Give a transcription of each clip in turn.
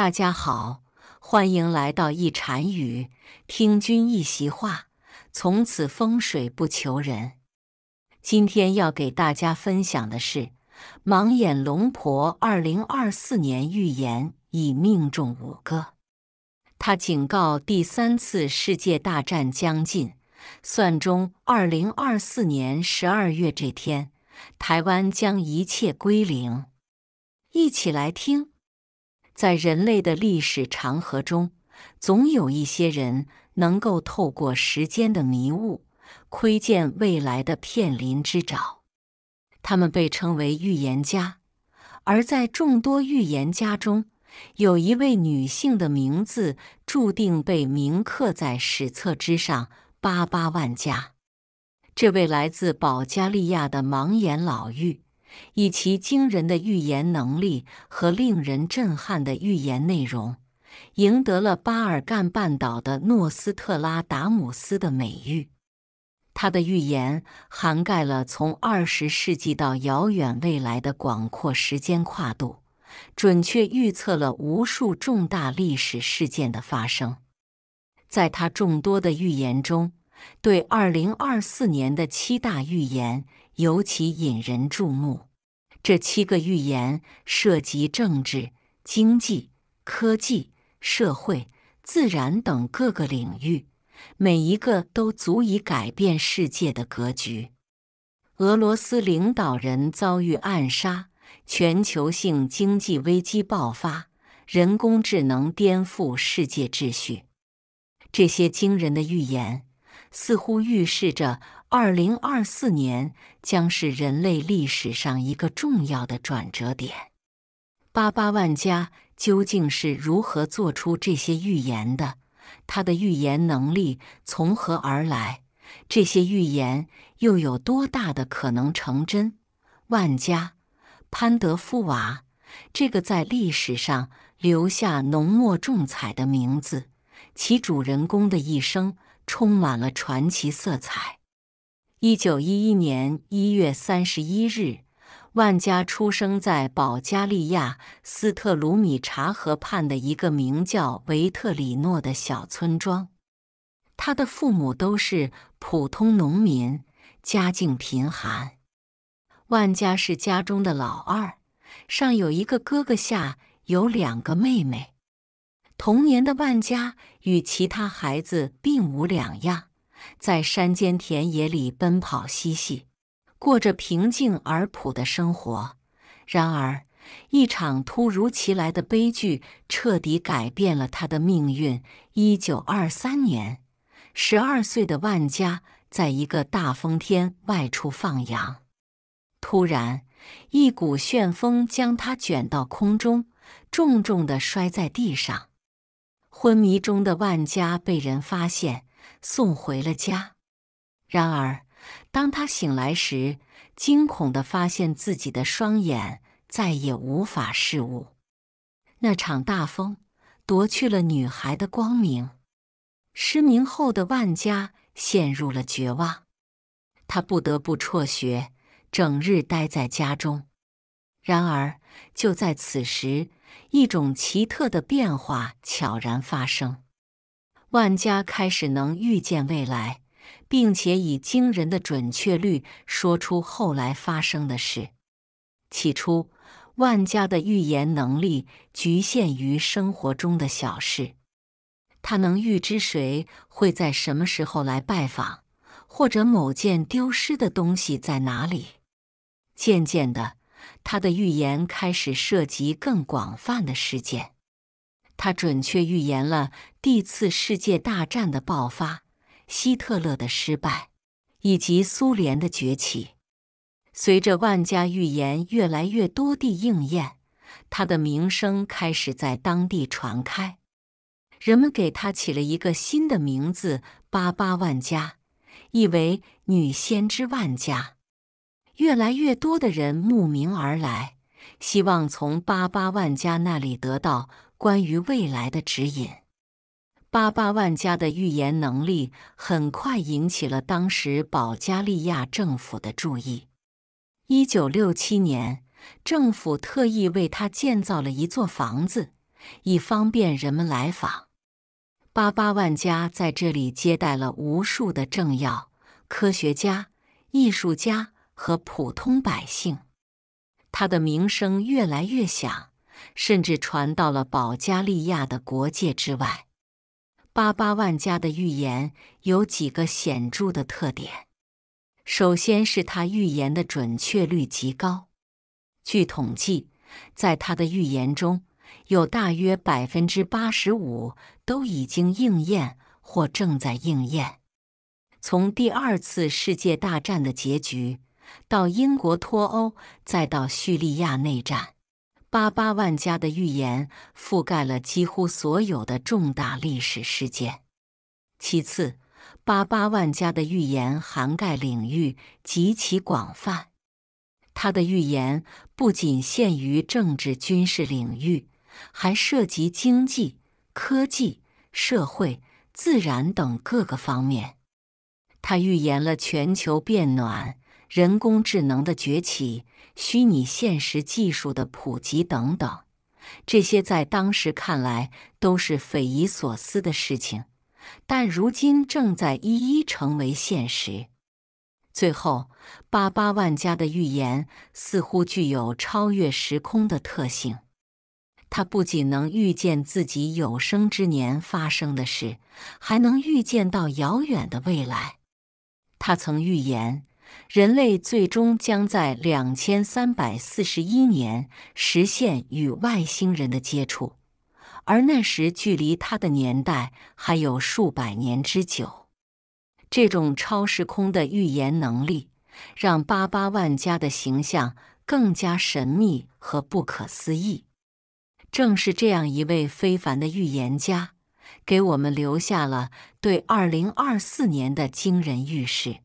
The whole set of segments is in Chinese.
大家好，欢迎来到一禅语，听君一席话，从此风水不求人。今天要给大家分享的是盲眼龙婆2024年预言已命中五个，他警告第三次世界大战将近，算中2024年12月这天，台湾将一切归零。一起来听。在人类的历史长河中，总有一些人能够透过时间的迷雾，窥见未来的片鳞之爪。他们被称为预言家，而在众多预言家中，有一位女性的名字注定被铭刻在史册之上——巴巴万加。这位来自保加利亚的盲眼老妪。以其惊人的预言能力和令人震撼的预言内容，赢得了巴尔干半岛的诺斯特拉达姆斯的美誉。他的预言涵盖了从二十世纪到遥远未来的广阔时间跨度，准确预测了无数重大历史事件的发生。在他众多的预言中，对二零二四年的七大预言。尤其引人注目。这七个预言涉及政治、经济、科技、社会、自然等各个领域，每一个都足以改变世界的格局。俄罗斯领导人遭遇暗杀，全球性经济危机爆发，人工智能颠覆世界秩序。这些惊人的预言似乎预示着。二零二四年将是人类历史上一个重要的转折点。巴巴万家究竟是如何做出这些预言的？他的预言能力从何而来？这些预言又有多大的可能成真？万家潘德夫瓦这个在历史上留下浓墨重彩的名字，其主人公的一生充满了传奇色彩。一九一一年一月三十一日，万家出生在保加利亚斯特鲁米察河畔的一个名叫维特里诺的小村庄。他的父母都是普通农民，家境贫寒。万家是家中的老二，上有一个哥哥，下有两个妹妹。童年的万家与其他孩子并无两样。在山间田野里奔跑嬉戏，过着平静而朴的生活。然而，一场突如其来的悲剧彻底改变了他的命运。一九二三年，十二岁的万家在一个大风天外出放羊，突然一股旋风将他卷到空中，重重地摔在地上。昏迷中的万家被人发现。送回了家。然而，当他醒来时，惊恐地发现自己的双眼再也无法视物。那场大风夺去了女孩的光明。失明后的万家陷入了绝望。他不得不辍学，整日待在家中。然而，就在此时，一种奇特的变化悄然发生。万家开始能预见未来，并且以惊人的准确率说出后来发生的事。起初，万家的预言能力局限于生活中的小事，他能预知谁会在什么时候来拜访，或者某件丢失的东西在哪里。渐渐的，他的预言开始涉及更广泛的事件，他准确预言了。第次世界大战的爆发，希特勒的失败，以及苏联的崛起，随着万家预言越来越多地应验，他的名声开始在当地传开。人们给他起了一个新的名字——八八万家，意为女先知万家。越来越多的人慕名而来，希望从八八万家那里得到关于未来的指引。巴巴万家的预言能力很快引起了当时保加利亚政府的注意。1967年，政府特意为他建造了一座房子，以方便人们来访。巴巴万家在这里接待了无数的政要、科学家、艺术家和普通百姓。他的名声越来越响，甚至传到了保加利亚的国界之外。巴巴万家的预言有几个显著的特点。首先是他预言的准确率极高。据统计，在他的预言中有大约百分之八十五都已经应验或正在应验。从第二次世界大战的结局，到英国脱欧，再到叙利亚内战。八八万家的预言覆盖了几乎所有的重大历史事件。其次，八八万家的预言涵盖领域极其广泛，他的预言不仅限于政治军事领域，还涉及经济、科技、社会、自然等各个方面。他预言了全球变暖、人工智能的崛起。虚拟现实技术的普及等等，这些在当时看来都是匪夷所思的事情，但如今正在一一成为现实。最后，八八万家的预言似乎具有超越时空的特性，他不仅能预见自己有生之年发生的事，还能预见到遥远的未来。他曾预言。人类最终将在两千三百四十一年实现与外星人的接触，而那时距离他的年代还有数百年之久。这种超时空的预言能力，让巴巴万加的形象更加神秘和不可思议。正是这样一位非凡的预言家，给我们留下了对二零二四年的惊人预示。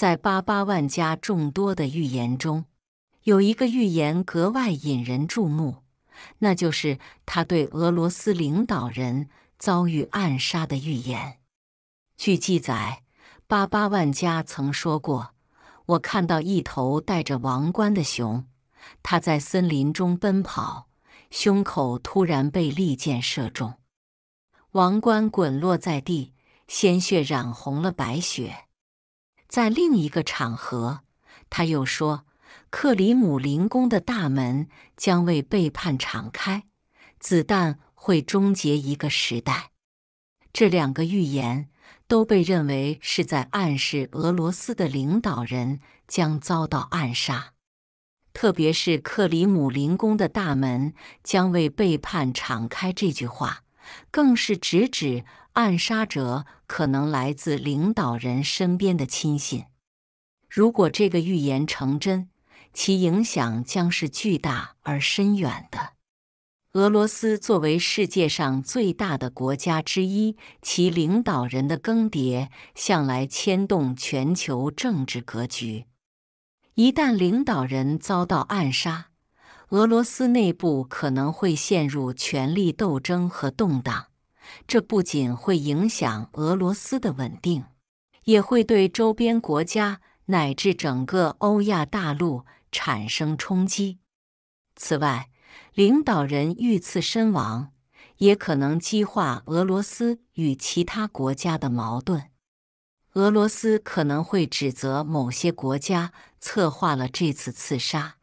在巴巴万家众多的预言中，有一个预言格外引人注目，那就是他对俄罗斯领导人遭遇暗杀的预言。据记载，巴巴万家曾说过：“我看到一头戴着王冠的熊，它在森林中奔跑，胸口突然被利箭射中，王冠滚落在地，鲜血染红了白雪。”在另一个场合，他又说：“克里姆林宫的大门将为背叛敞开，子弹会终结一个时代。”这两个预言都被认为是在暗示俄罗斯的领导人将遭到暗杀，特别是“克里姆林宫的大门将为背叛敞开”这句话，更是直指暗杀者。可能来自领导人身边的亲信。如果这个预言成真，其影响将是巨大而深远的。俄罗斯作为世界上最大的国家之一，其领导人的更迭向来牵动全球政治格局。一旦领导人遭到暗杀，俄罗斯内部可能会陷入权力斗争和动荡。这不仅会影响俄罗斯的稳定，也会对周边国家乃至整个欧亚大陆产生冲击。此外，领导人遇刺身亡也可能激化俄罗斯与其他国家的矛盾。俄罗斯可能会指责某些国家策划了这次刺杀，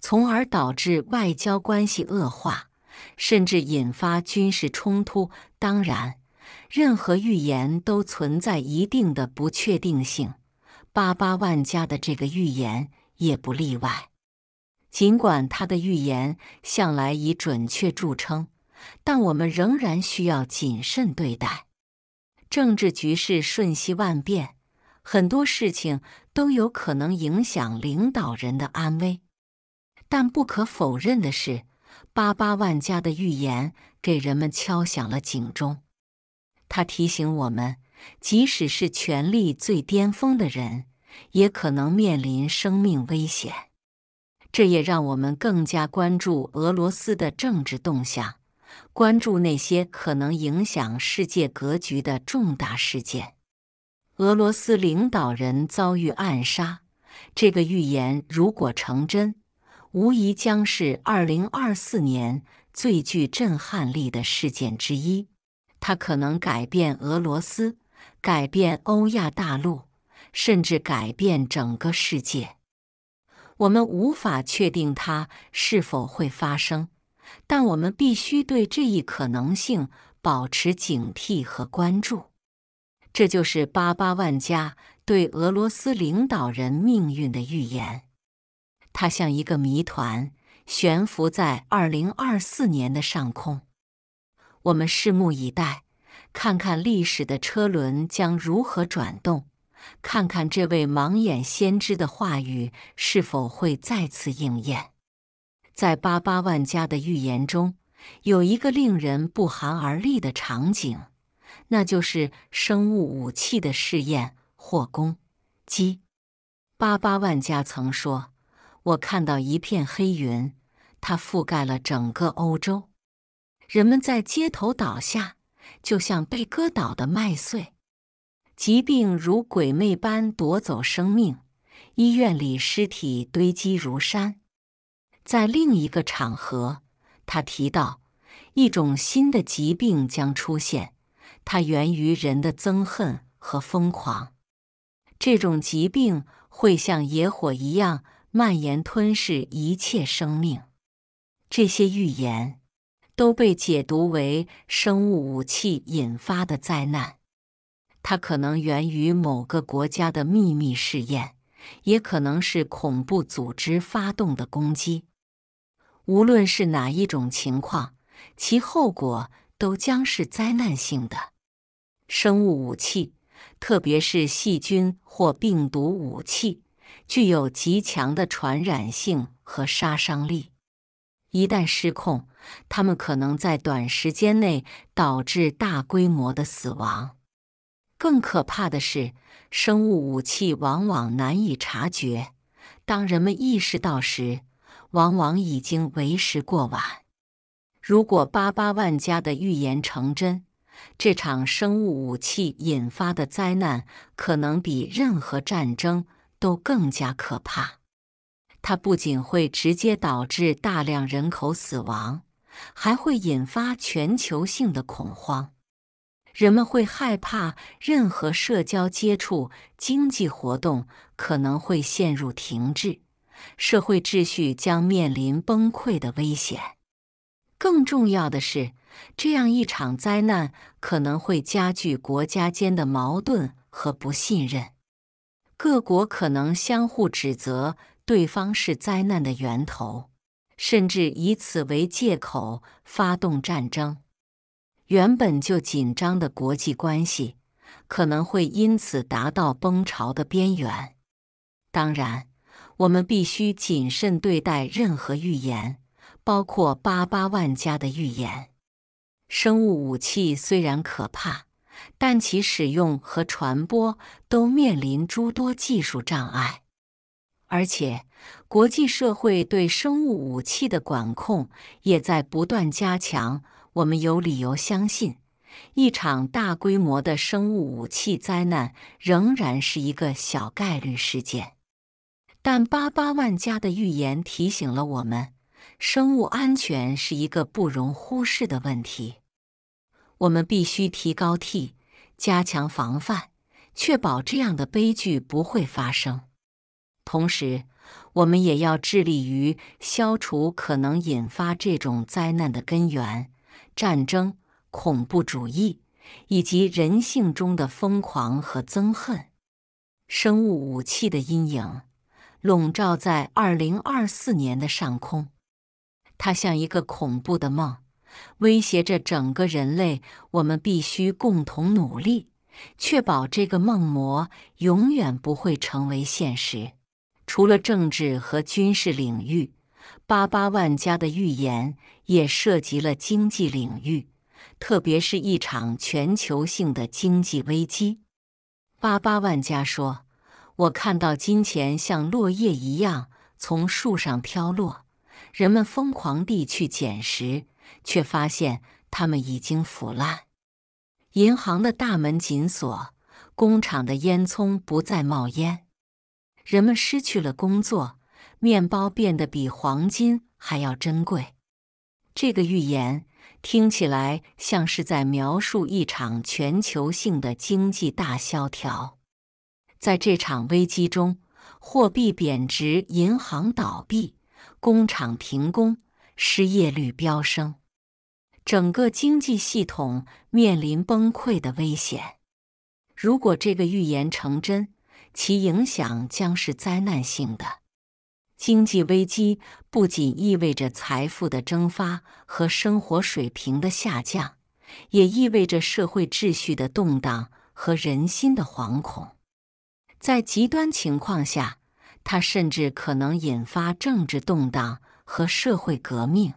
从而导致外交关系恶化。甚至引发军事冲突。当然，任何预言都存在一定的不确定性，巴巴万家的这个预言也不例外。尽管他的预言向来以准确著称，但我们仍然需要谨慎对待。政治局势瞬息万变，很多事情都有可能影响领导人的安危。但不可否认的是。八八万家的预言给人们敲响了警钟，它提醒我们，即使是权力最巅峰的人，也可能面临生命危险。这也让我们更加关注俄罗斯的政治动向，关注那些可能影响世界格局的重大事件。俄罗斯领导人遭遇暗杀，这个预言如果成真。无疑将是2024年最具震撼力的事件之一。它可能改变俄罗斯，改变欧亚大陆，甚至改变整个世界。我们无法确定它是否会发生，但我们必须对这一可能性保持警惕和关注。这就是巴巴万家对俄罗斯领导人命运的预言。它像一个谜团，悬浮在二零二四年的上空。我们拭目以待，看看历史的车轮将如何转动，看看这位盲眼先知的话语是否会再次应验。在巴巴万家的预言中，有一个令人不寒而栗的场景，那就是生物武器的试验或攻击。巴巴万家曾说。我看到一片黑云，它覆盖了整个欧洲。人们在街头倒下，就像被割倒的麦穗。疾病如鬼魅般夺走生命，医院里尸体堆积如山。在另一个场合，他提到一种新的疾病将出现，它源于人的憎恨和疯狂。这种疾病会像野火一样。蔓延吞噬一切生命，这些预言都被解读为生物武器引发的灾难。它可能源于某个国家的秘密试验，也可能是恐怖组织发动的攻击。无论是哪一种情况，其后果都将是灾难性的。生物武器，特别是细菌或病毒武器。具有极强的传染性和杀伤力，一旦失控，它们可能在短时间内导致大规模的死亡。更可怕的是，生物武器往往难以察觉，当人们意识到时，往往已经为时过晚。如果巴巴万家的预言成真，这场生物武器引发的灾难可能比任何战争。都更加可怕。它不仅会直接导致大量人口死亡，还会引发全球性的恐慌。人们会害怕任何社交接触，经济活动可能会陷入停滞，社会秩序将面临崩溃的危险。更重要的是，这样一场灾难可能会加剧国家间的矛盾和不信任。各国可能相互指责对方是灾难的源头，甚至以此为借口发动战争。原本就紧张的国际关系可能会因此达到崩潮的边缘。当然，我们必须谨慎对待任何预言，包括八八万家的预言。生物武器虽然可怕。但其使用和传播都面临诸多技术障碍，而且国际社会对生物武器的管控也在不断加强。我们有理由相信，一场大规模的生物武器灾难仍然是一个小概率事件。但巴巴万家的预言提醒了我们，生物安全是一个不容忽视的问题。我们必须提高 T，加强防范，确保这样的悲剧不会发生。同时，我们也要致力于消除可能引发这种灾难的根源——战争、恐怖主义以及人性中的疯狂和憎恨。生物武器的阴影笼罩在二零二四年的上空，它像一个恐怖的梦。威胁着整个人类，我们必须共同努力，确保这个梦魔永远不会成为现实。除了政治和军事领域，八八万家的预言也涉及了经济领域，特别是一场全球性的经济危机。八八万家说：“我看到金钱像落叶一样从树上飘落，人们疯狂地去捡拾。”却发现它们已经腐烂。银行的大门紧锁，工厂的烟囱不再冒烟，人们失去了工作，面包变得比黄金还要珍贵。这个预言听起来像是在描述一场全球性的经济大萧条。在这场危机中，货币贬值，银行倒闭，工厂停工，失业率飙升。整个经济系统面临崩溃的危险。如果这个预言成真，其影响将是灾难性的。经济危机不仅意味着财富的蒸发和生活水平的下降，也意味着社会秩序的动荡和人心的惶恐。在极端情况下，它甚至可能引发政治动荡和社会革命。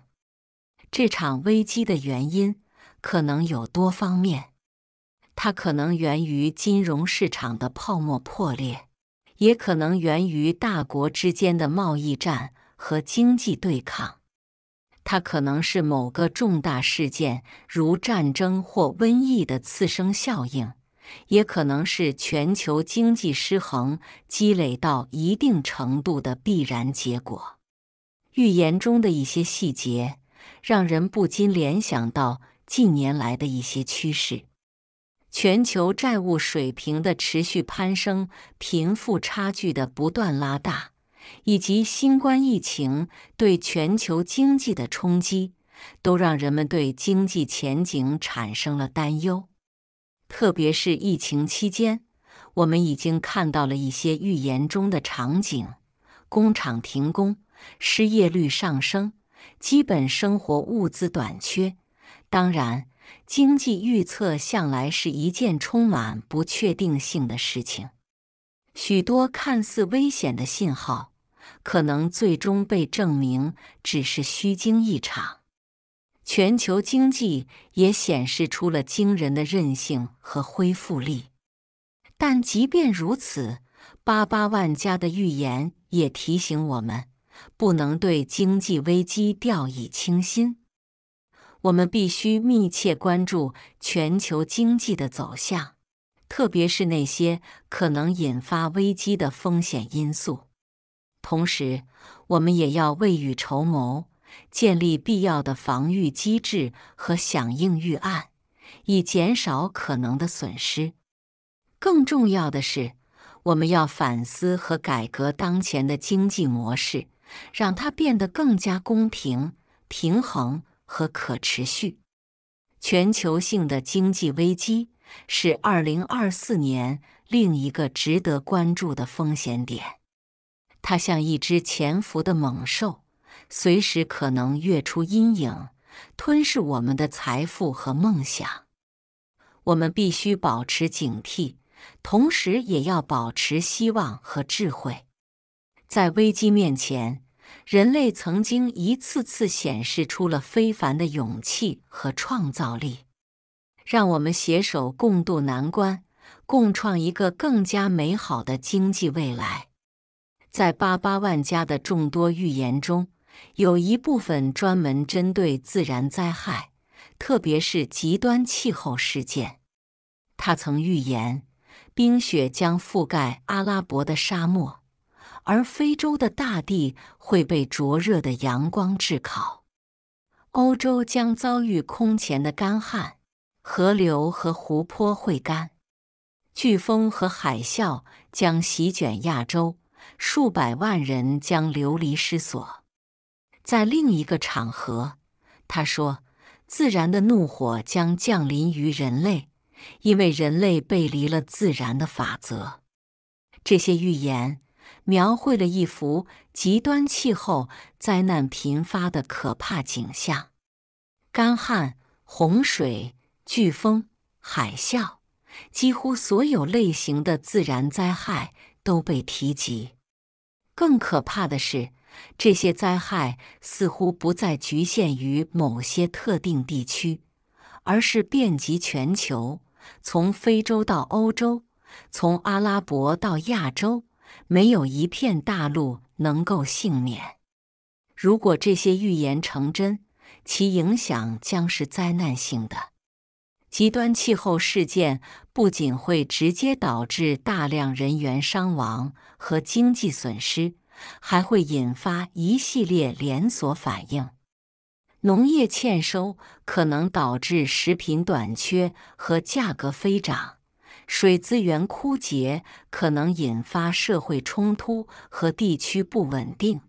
这场危机的原因可能有多方面，它可能源于金融市场的泡沫破裂，也可能源于大国之间的贸易战和经济对抗。它可能是某个重大事件，如战争或瘟疫的次生效应，也可能是全球经济失衡积累到一定程度的必然结果。预言中的一些细节。让人不禁联想到近年来的一些趋势：全球债务水平的持续攀升、贫富差距的不断拉大，以及新冠疫情对全球经济的冲击，都让人们对经济前景产生了担忧。特别是疫情期间，我们已经看到了一些预言中的场景：工厂停工、失业率上升。基本生活物资短缺。当然，经济预测向来是一件充满不确定性的事情。许多看似危险的信号，可能最终被证明只是虚惊一场。全球经济也显示出了惊人的韧性和恢复力。但即便如此，巴巴万家的预言也提醒我们。不能对经济危机掉以轻心。我们必须密切关注全球经济的走向，特别是那些可能引发危机的风险因素。同时，我们也要未雨绸缪，建立必要的防御机制和响应预案，以减少可能的损失。更重要的是，我们要反思和改革当前的经济模式。让它变得更加公平、平衡和可持续。全球性的经济危机是2024年另一个值得关注的风险点。它像一只潜伏的猛兽，随时可能跃出阴影，吞噬我们的财富和梦想。我们必须保持警惕，同时也要保持希望和智慧。在危机面前，人类曾经一次次显示出了非凡的勇气和创造力。让我们携手共度难关，共创一个更加美好的经济未来。在巴巴万家的众多预言中，有一部分专门针对自然灾害，特别是极端气候事件。他曾预言，冰雪将覆盖阿拉伯的沙漠。而非洲的大地会被灼热的阳光炙烤，欧洲将遭遇空前的干旱，河流和湖泊会干，飓风和海啸将席卷亚洲，数百万人将流离失所。在另一个场合，他说：“自然的怒火将降临于人类，因为人类背离了自然的法则。”这些预言。描绘了一幅极端气候、灾难频发的可怕景象。干旱、洪水、飓风、海啸，几乎所有类型的自然灾害都被提及。更可怕的是，这些灾害似乎不再局限于某些特定地区，而是遍及全球，从非洲到欧洲，从阿拉伯到亚洲。没有一片大陆能够幸免。如果这些预言成真，其影响将是灾难性的。极端气候事件不仅会直接导致大量人员伤亡和经济损失，还会引发一系列连锁反应。农业欠收可能导致食品短缺和价格飞涨。水资源枯竭可能引发社会冲突和地区不稳定，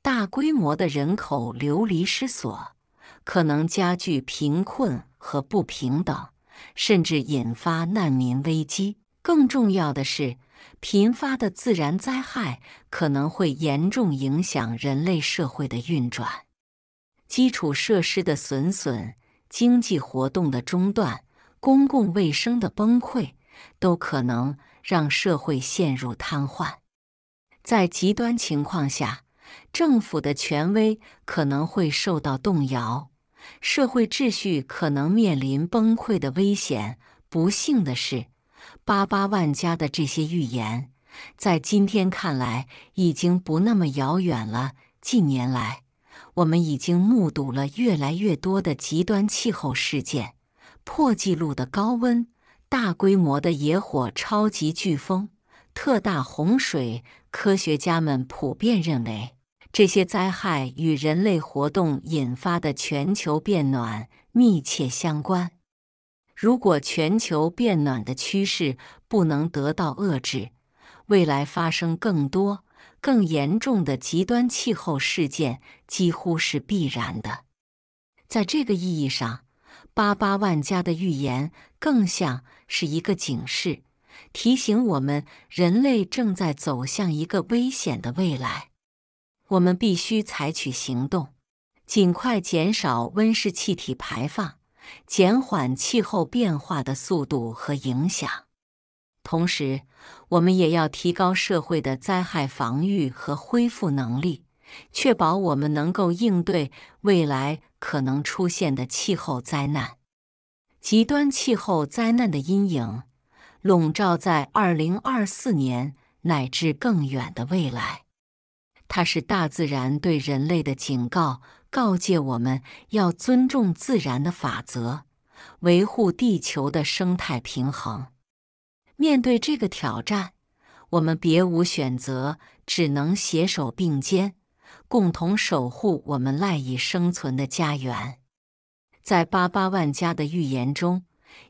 大规模的人口流离失所可能加剧贫困和不平等，甚至引发难民危机。更重要的是，频发的自然灾害可能会严重影响人类社会的运转，基础设施的损损，经济活动的中断，公共卫生的崩溃。都可能让社会陷入瘫痪，在极端情况下，政府的权威可能会受到动摇，社会秩序可能面临崩溃的危险。不幸的是，八八万家的这些预言在今天看来已经不那么遥远了。近年来，我们已经目睹了越来越多的极端气候事件，破纪录的高温。大规模的野火、超级飓风、特大洪水，科学家们普遍认为，这些灾害与人类活动引发的全球变暖密切相关。如果全球变暖的趋势不能得到遏制，未来发生更多、更严重的极端气候事件几乎是必然的。在这个意义上，八八万家的预言更像是一个警示，提醒我们人类正在走向一个危险的未来。我们必须采取行动，尽快减少温室气体排放，减缓气候变化的速度和影响。同时，我们也要提高社会的灾害防御和恢复能力，确保我们能够应对未来。可能出现的气候灾难，极端气候灾难的阴影笼罩在2024年乃至更远的未来。它是大自然对人类的警告，告诫我们要尊重自然的法则，维护地球的生态平衡。面对这个挑战，我们别无选择，只能携手并肩。共同守护我们赖以生存的家园。在巴巴万家的预言中，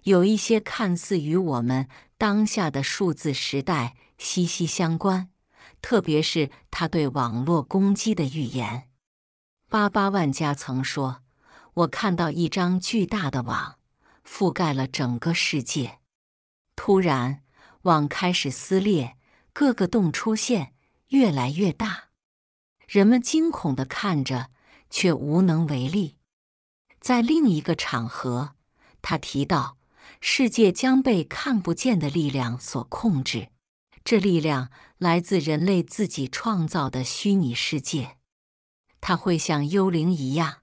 有一些看似与我们当下的数字时代息息相关，特别是他对网络攻击的预言。巴巴万家曾说：“我看到一张巨大的网覆盖了整个世界，突然网开始撕裂，各个洞出现，越来越大。”人们惊恐地看着，却无能为力。在另一个场合，他提到，世界将被看不见的力量所控制，这力量来自人类自己创造的虚拟世界。它会像幽灵一样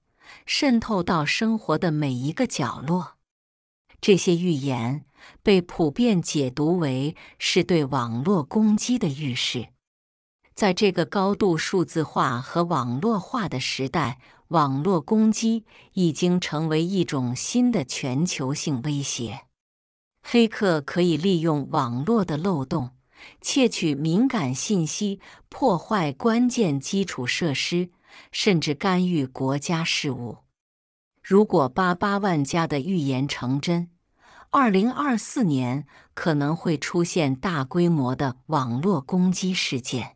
渗透到生活的每一个角落。这些预言被普遍解读为是对网络攻击的预示。在这个高度数字化和网络化的时代，网络攻击已经成为一种新的全球性威胁。黑客可以利用网络的漏洞，窃取敏感信息，破坏关键基础设施，甚至干预国家事务。如果八八万家的预言成真，二零二四年可能会出现大规模的网络攻击事件。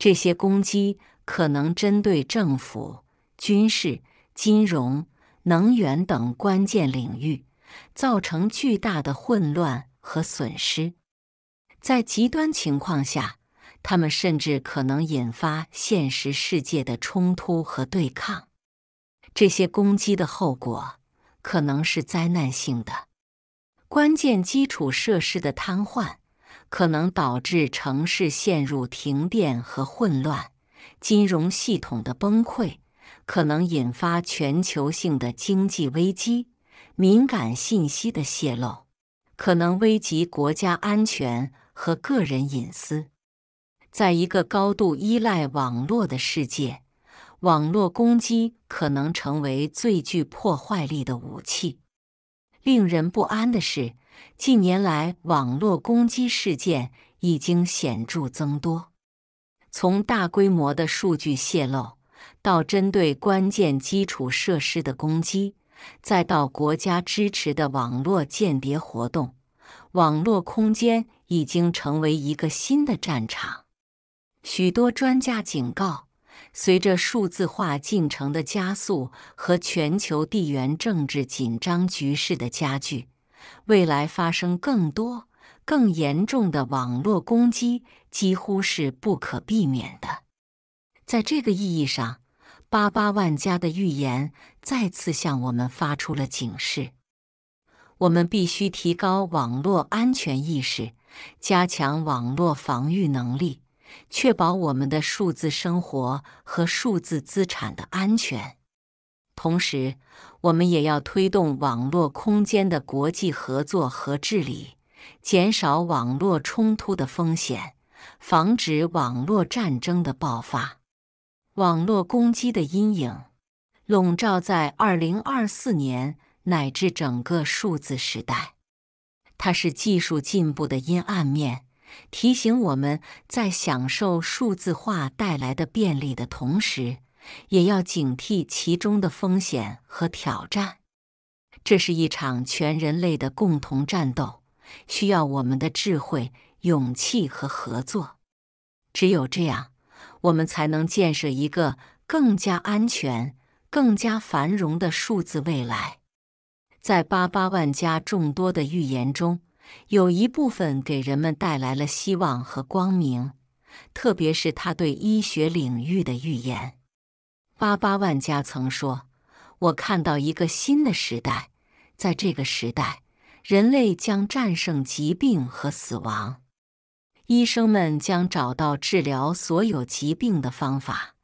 这些攻击可能针对政府、军事、金融、能源等关键领域，造成巨大的混乱和损失。在极端情况下，他们甚至可能引发现实世界的冲突和对抗。这些攻击的后果可能是灾难性的，关键基础设施的瘫痪。可能导致城市陷入停电和混乱，金融系统的崩溃可能引发全球性的经济危机，敏感信息的泄露可能危及国家安全和个人隐私。在一个高度依赖网络的世界，网络攻击可能成为最具破坏力的武器。令人不安的是。近年来，网络攻击事件已经显著增多。从大规模的数据泄露，到针对关键基础设施的攻击，再到国家支持的网络间谍活动，网络空间已经成为一个新的战场。许多专家警告，随着数字化进程的加速和全球地缘政治紧张局势的加剧。未来发生更多、更严重的网络攻击几乎是不可避免的。在这个意义上，八八万家的预言再次向我们发出了警示。我们必须提高网络安全意识，加强网络防御能力，确保我们的数字生活和数字资产的安全。同时，我们也要推动网络空间的国际合作和治理，减少网络冲突的风险，防止网络战争的爆发。网络攻击的阴影笼罩在2024年乃至整个数字时代，它是技术进步的阴暗面，提醒我们在享受数字化带来的便利的同时。也要警惕其中的风险和挑战。这是一场全人类的共同战斗，需要我们的智慧、勇气和合作。只有这样，我们才能建设一个更加安全、更加繁荣的数字未来。在八八万家众多的预言中，有一部分给人们带来了希望和光明，特别是他对医学领域的预言。巴巴万家曾说：“我看到一个新的时代，在这个时代，人类将战胜疾病和死亡。医生们将找到治疗所有疾病的方法，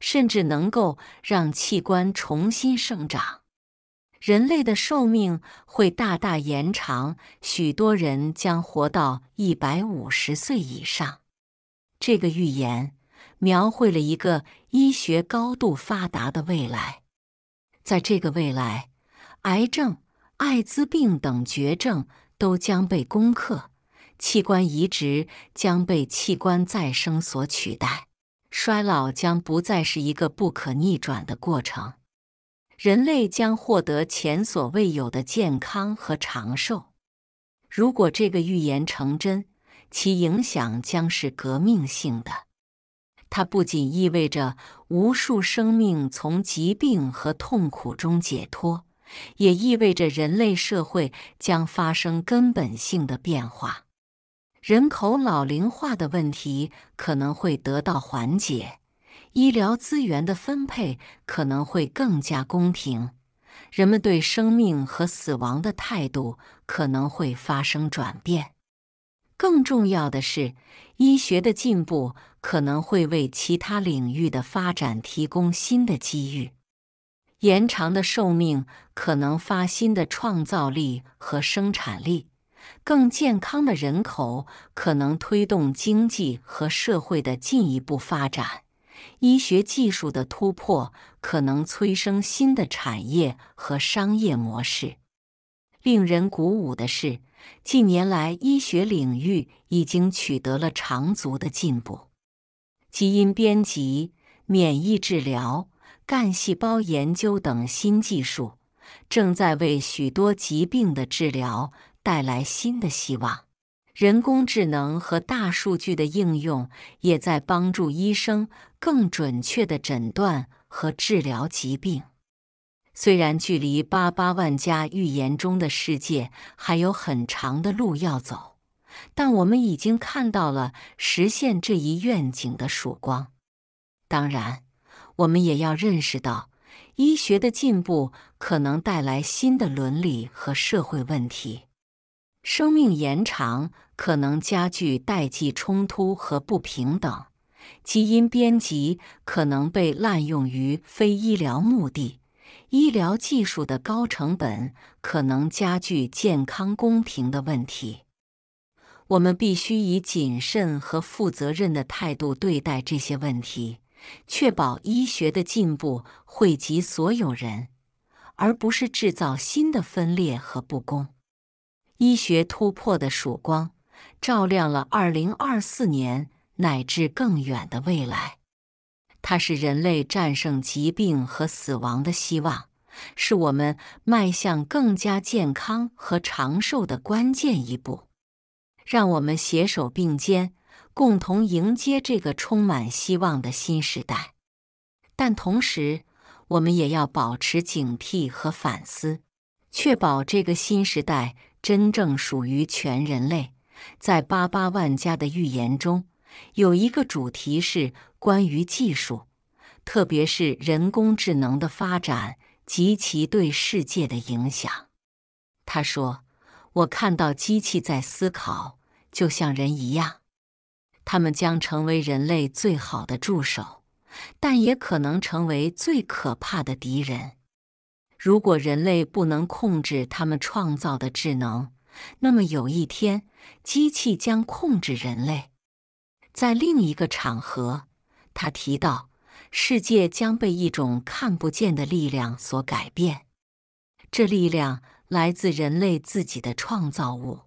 甚至能够让器官重新生长。人类的寿命会大大延长，许多人将活到一百五十岁以上。”这个预言。描绘了一个医学高度发达的未来，在这个未来，癌症、艾滋病等绝症都将被攻克，器官移植将被器官再生所取代，衰老将不再是一个不可逆转的过程，人类将获得前所未有的健康和长寿。如果这个预言成真，其影响将是革命性的。它不仅意味着无数生命从疾病和痛苦中解脱，也意味着人类社会将发生根本性的变化。人口老龄化的问题可能会得到缓解，医疗资源的分配可能会更加公平，人们对生命和死亡的态度可能会发生转变。更重要的是，医学的进步。可能会为其他领域的发展提供新的机遇。延长的寿命可能发新的创造力和生产力。更健康的人口可能推动经济和社会的进一步发展。医学技术的突破可能催生新的产业和商业模式。令人鼓舞的是，近年来医学领域已经取得了长足的进步。基因编辑、免疫治疗、干细胞研究等新技术，正在为许多疾病的治疗带来新的希望。人工智能和大数据的应用，也在帮助医生更准确的诊断和治疗疾病。虽然距离“八八万家”预言中的世界还有很长的路要走。但我们已经看到了实现这一愿景的曙光。当然，我们也要认识到，医学的进步可能带来新的伦理和社会问题。生命延长可能加剧代际冲突和不平等，基因编辑可能被滥用于非医疗目的，医疗技术的高成本可能加剧健康公平的问题。我们必须以谨慎和负责任的态度对待这些问题，确保医学的进步惠及所有人，而不是制造新的分裂和不公。医学突破的曙光照亮了2024年乃至更远的未来，它是人类战胜疾病和死亡的希望，是我们迈向更加健康和长寿的关键一步。让我们携手并肩，共同迎接这个充满希望的新时代。但同时，我们也要保持警惕和反思，确保这个新时代真正属于全人类。在八八万家的预言中，有一个主题是关于技术，特别是人工智能的发展及其对世界的影响。他说。我看到机器在思考，就像人一样。它们将成为人类最好的助手，但也可能成为最可怕的敌人。如果人类不能控制他们创造的智能，那么有一天，机器将控制人类。在另一个场合，他提到，世界将被一种看不见的力量所改变，这力量。来自人类自己的创造物，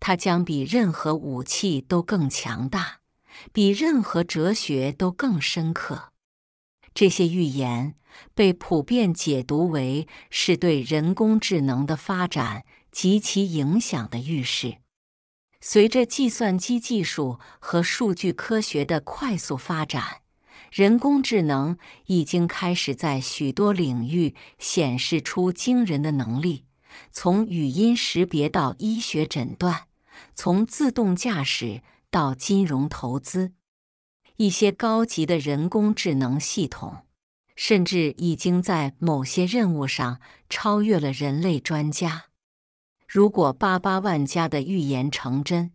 它将比任何武器都更强大，比任何哲学都更深刻。这些预言被普遍解读为是对人工智能的发展及其影响的预示。随着计算机技术和数据科学的快速发展，人工智能已经开始在许多领域显示出惊人的能力。从语音识别到医学诊断，从自动驾驶到金融投资，一些高级的人工智能系统甚至已经在某些任务上超越了人类专家。如果八八万家的预言成真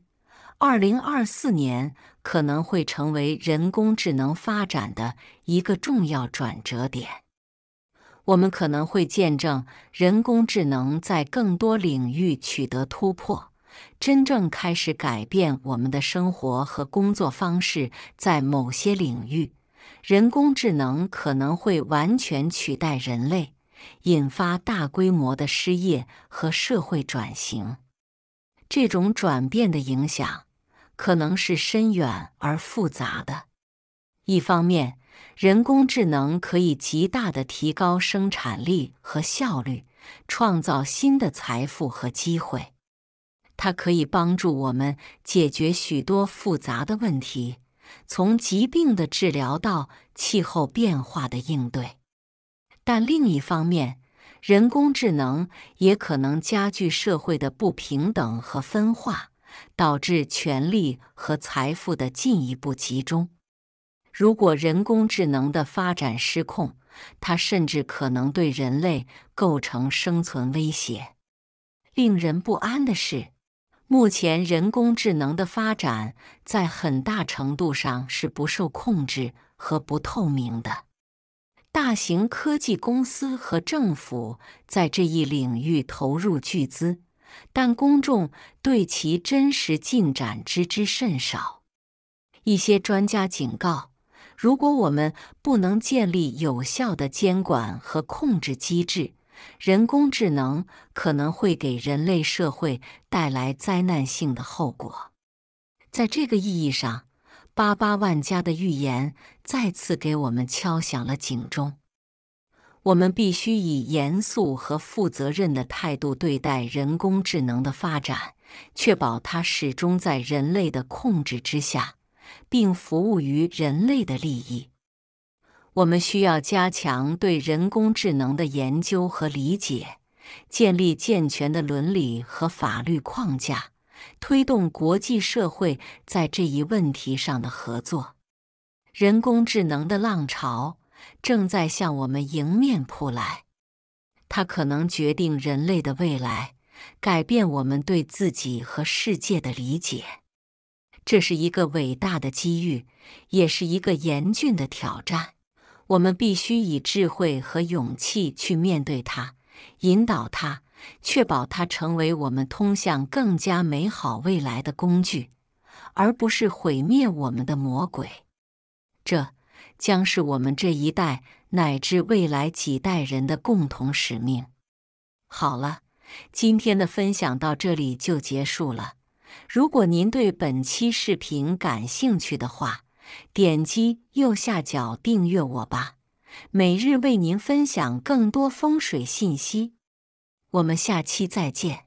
，2024年可能会成为人工智能发展的一个重要转折点。我们可能会见证人工智能在更多领域取得突破，真正开始改变我们的生活和工作方式。在某些领域，人工智能可能会完全取代人类，引发大规模的失业和社会转型。这种转变的影响可能是深远而复杂的。一方面，人工智能可以极大的提高生产力和效率，创造新的财富和机会。它可以帮助我们解决许多复杂的问题，从疾病的治疗到气候变化的应对。但另一方面，人工智能也可能加剧社会的不平等和分化，导致权力和财富的进一步集中。如果人工智能的发展失控，它甚至可能对人类构成生存威胁。令人不安的是，目前人工智能的发展在很大程度上是不受控制和不透明的。大型科技公司和政府在这一领域投入巨资，但公众对其真实进展知之甚少。一些专家警告。如果我们不能建立有效的监管和控制机制，人工智能可能会给人类社会带来灾难性的后果。在这个意义上，巴巴万家的预言再次给我们敲响了警钟。我们必须以严肃和负责任的态度对待人工智能的发展，确保它始终在人类的控制之下。并服务于人类的利益。我们需要加强对人工智能的研究和理解，建立健全的伦理和法律框架，推动国际社会在这一问题上的合作。人工智能的浪潮正在向我们迎面扑来，它可能决定人类的未来，改变我们对自己和世界的理解。这是一个伟大的机遇，也是一个严峻的挑战。我们必须以智慧和勇气去面对它，引导它，确保它成为我们通向更加美好未来的工具，而不是毁灭我们的魔鬼。这将是我们这一代乃至未来几代人的共同使命。好了，今天的分享到这里就结束了。如果您对本期视频感兴趣的话，点击右下角订阅我吧，每日为您分享更多风水信息。我们下期再见。